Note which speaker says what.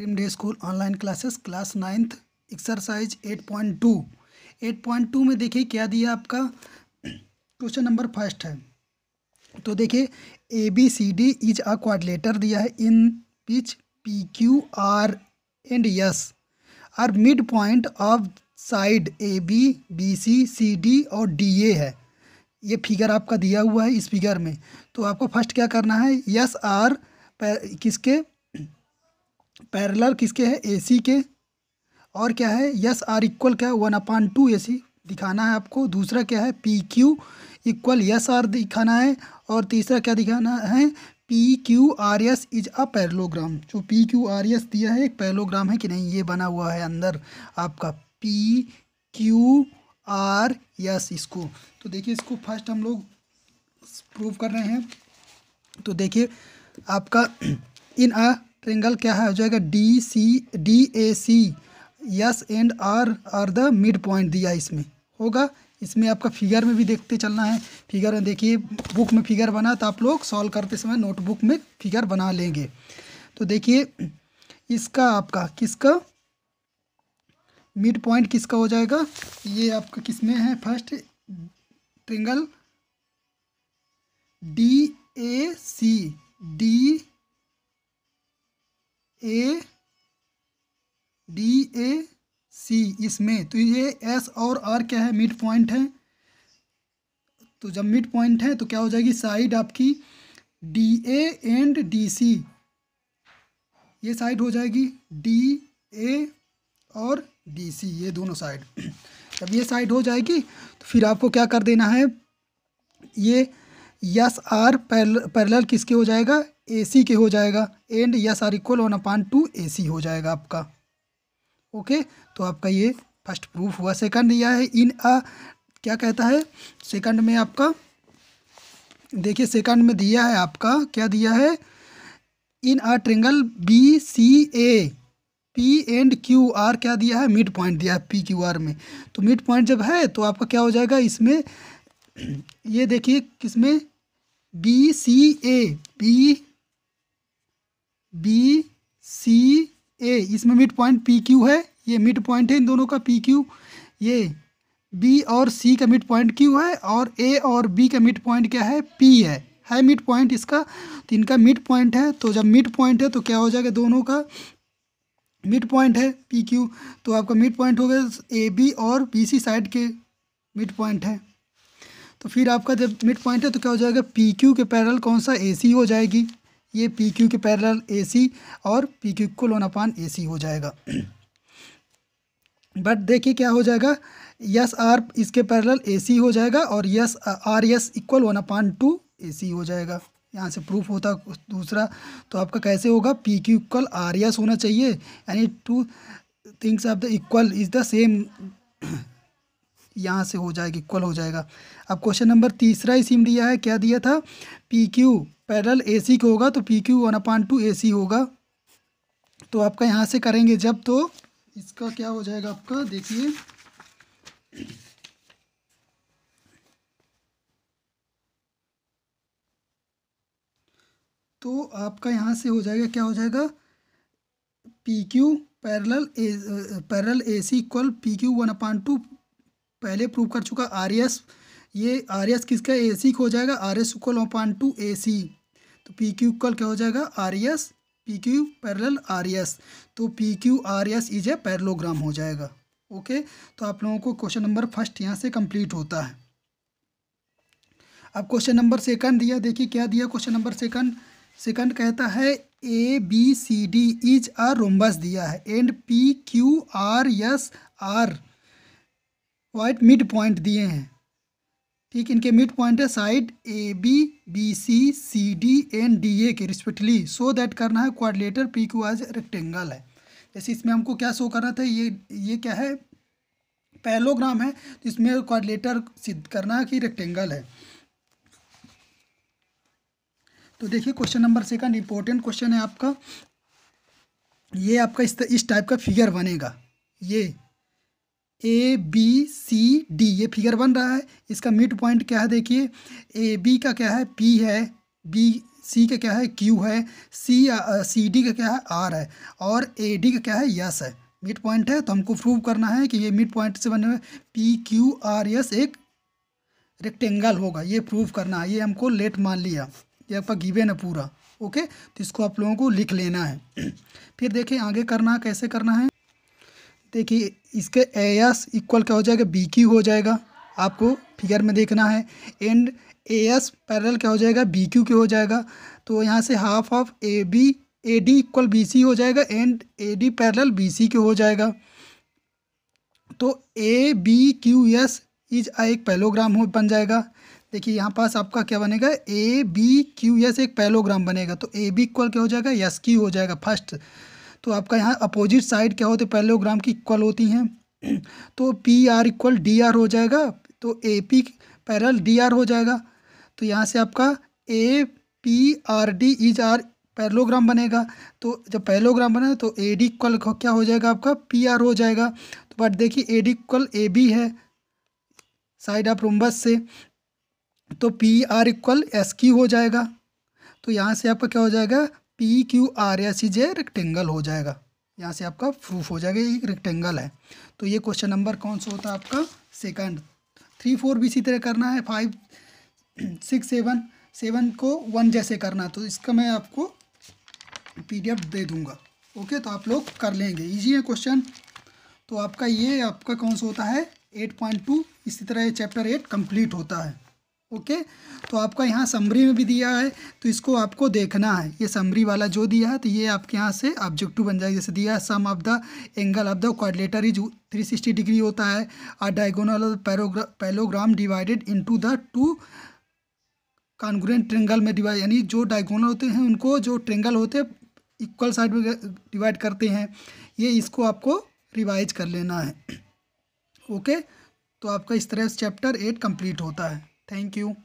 Speaker 1: Dream day school online classes class ninth exercise eight point two eight point two में देखिए क्या दिया आपका क्वेश्चन नंबर फर्स्ट है तो देखिए A B C D is a quadrilateral दिया है in which P Q R and S are mid point of side A B B C C D और डी ए है ये फिगर आपका दिया हुआ है इस फिगर में तो आपको फर्स्ट क्या करना है यस आर किसके पैरलर किसके हैं ए सी के और क्या है यस आर इक्वल क्या है वन अपान टू ए सी दिखाना है आपको दूसरा क्या है P Q equal S R दिखाना है और तीसरा क्या दिखाना है P Q R S is a parallelogram जो पी क्यू आर एस दिया है एक पैरलोग्राम है कि नहीं ये बना हुआ है अंदर आपका पी क्यू आर एस इसको तो देखिए इसको फर्स्ट हम लोग प्रूव कर रहे हैं तो देखिए आपका इन अ ट्रेंगल क्या है हो जाएगा D C D A C S and R are the mid point दिया इसमें होगा इसमें आपका फिगर में भी देखते चलना है फिगर में देखिए बुक में फिगर बना तो आप लोग सॉल्व करते समय नोटबुक में फिगर बना लेंगे तो देखिए इसका आपका किसका मिड पॉइंट किसका हो जाएगा ये आपका किस में है first triangle D A C D A D A C इसमें तो ये एस और आर क्या है मिड पॉइंट है तो जब मिड पॉइंट है तो क्या हो जाएगी साइड आपकी D A and D C ये साइड हो जाएगी डी ए और डी सी ये दोनों साइड जब ये साइड हो जाएगी तो फिर आपको क्या कर देना है ये यस आर पैरल किसके हो जाएगा ए सी के हो जाएगा and S R equal one upon two A C हो जाएगा आपका ओके तो आपका ये फर्स्ट प्रूफ हुआ सेकंड यह है इन अ क्या कहता है सेकंड में आपका देखिए सेकंड में दिया है आपका क्या दिया है in a triangle B C A P and Q R क्या दिया है मिड पॉइंट दिया है पी क्यू आर में तो मिड पॉइंट जब है तो आपका क्या हो जाएगा इसमें ये देखिए किसमें बी सी ए बी इसमें मिड पॉइंट पी क्यू है ये मिड पॉइंट है इन दोनों का पी क्यू ये बी और सी का मिड पॉइंट क्यू है और ए और बी का मिड पॉइंट क्या है पी है है मिड पॉइंट इसका तो इनका मिड पॉइंट है तो जब मिड पॉइंट है तो क्या हो जाएगा दोनों का मिड पॉइंट है पी क्यू तो आपका मिड पॉइंट हो गया ए बी और बी सी साइड के मिड पॉइंट है तो फिर आपका जब मिड पॉइंट है तो क्या हो जाएगा पी क्यू के पैरल कौन सा ए सी हो जाएगी ये पी क्यू के पैरल ए सी और पी क्यू को लोन अपान ए सी हो जाएगा बट देखिए क्या हो जाएगा यस आर इसके पैरल ए सी हो जाएगा और S R S equal one upon two A C हो जाएगा यहाँ से प्रूफ होता दूसरा तो आपका कैसे होगा P Q equal R S होना चाहिए यानी two things of the equal is the same यहाँ से हो जाएगा इक्वल हो जाएगा अब क्वेश्चन नंबर तीसरा ही सीम दिया है क्या दिया था P Q parallel A C होगा तो P Q one upon two A C होगा तो आपका यहाँ से करेंगे जब तो इसका क्या हो जाएगा आपका देखिए तो आपका यहाँ से हो जाएगा क्या हो जाएगा P Q parallel A parallel A C equal P Q one upon two पहले प्रूव कर चुका आर एस ये आर एस किसका ए सी हो जाएगा R S equal one two A C तो पी क्यू इक्वल क्या हो जाएगा R S P Q parallel R S तो P Q R S is a parallelogram हो जाएगा ओके तो आप लोगों को क्वेश्चन नंबर फर्स्ट यहाँ से कंप्लीट होता है अब क्वेश्चन नंबर सेकंड दिया देखिए क्या दिया क्वेश्चन नंबर सेकंड सेकंड कहता है A B C D is a rhombus दिया है and P Q R S are white midpoint दिए हैं ठीक इनके मिड पॉइंट है side A B B C C D and D A के रिस्पेक्टली सो दैट करना है क्वाड्रेटर पी क्यू आज रेक्टेंगल है जैसे इसमें हमको क्या शो करना था ये ये क्या है पैलोग्राम है तो इसमें क्वाड्रेटर सिद्ध करना है कि रेक्टेंगल है तो देखिए question number second important question है आपका ये आपका इस इस टाइप का फिगर बनेगा ये ए बी सी डी ये फिगर बन रहा है इसका मिड पॉइंट क्या है देखिए ए बी का क्या है पी है बी सी का क्या है क्यू है सी सी डी का क्या है आर है और ए डी का क्या है यस है मिड पॉइंट है तो हमको प्रूव करना है कि ये मिड पॉइंट से बने हुए पी क्यू आर एस एक रेक्टेंगल होगा ये प्रूव करना है ये हमको लेट मान लिया ये आपका गिवेन है पूरा ओके तो इसको आप लोगों को लिख लेना है फिर देखें आगे करना कैसे करना है देखिए इसके ए एस इक्वल क्या हो जाएगा बी क्यू हो जाएगा आपको फिगर में देखना है एंड ए एस पैरल क्या हो जाएगा बी क्यू के हो जाएगा तो यहाँ से half of A B A D equal B C हो जाएगा and A D parallel B C के हो जाएगा तो A B Q S is एक पैलोग्राम हो बन जाएगा देखिए यहाँ पास आपका क्या बनेगा ए बी क्यू एस एक पैलोग्राम बनेगा तो ए बी इक्वल क्या हो जाएगा एस क्यू हो जाएगा फर्स्ट तो आपका यहाँ अपोजिट साइड क्या है पैलोग्राम की इक्वल होती हैं तो P R equal D R हो जाएगा तो A P parallel D R हो जाएगा तो यहाँ से आपका A P R D is R parallelogram बनेगा तो जब पैरलोग्राम बनेगा तो ए डी इक्वल क्या हो जाएगा आपका पी आर हो जाएगा तो बट देखिए A D equal A B है साइड ऑफ रोम्बस से तो पी आर इक्वल एस की हो जाएगा तो यहाँ से आपका क्या हो जाएगा पी क्यू आर या सी जे रेक्टेंगल हो जाएगा यहाँ से आपका प्रूफ हो जाएगा ये रेक्टेंगल है तो ये क्वेश्चन नंबर कौन सा होता है आपका सेकंड थ्री फोर भी इसी तरह करना है फाइव सिक्स सेवन सेवन को वन जैसे करना है तो इसका मैं आपको पीडीएफ दे दूंगा ओके तो आप लोग कर लेंगे इजी है क्वेश्चन तो आपका ये आपका कौन सा होता है एट पॉइंट टू इसी तरह ये चैप्टर एट कम्प्लीट होता है ओके तो आपका यहाँ समरी में भी दिया है तो इसको आपको देखना है ये समरी वाला जो दिया है तो ये आपके यहाँ से ऑब्जेक्टिव बन जाएगा जैसे दिया है sum of the angle of the quadrilateral is three sixty degree होता है और diagonal parallelogram parallelogram divided into the two congruent triangle में डिवाइड यानी जो डायगोनल होते हैं उनको जो ट्रेंगल होते हैं इक्वल साइड में डिवाइड करते हैं ये इसको आपको रिवाइज कर लेना है ओके तो आपका इस तरह से चैप्टर एट कम्प्लीट होता है Thank you.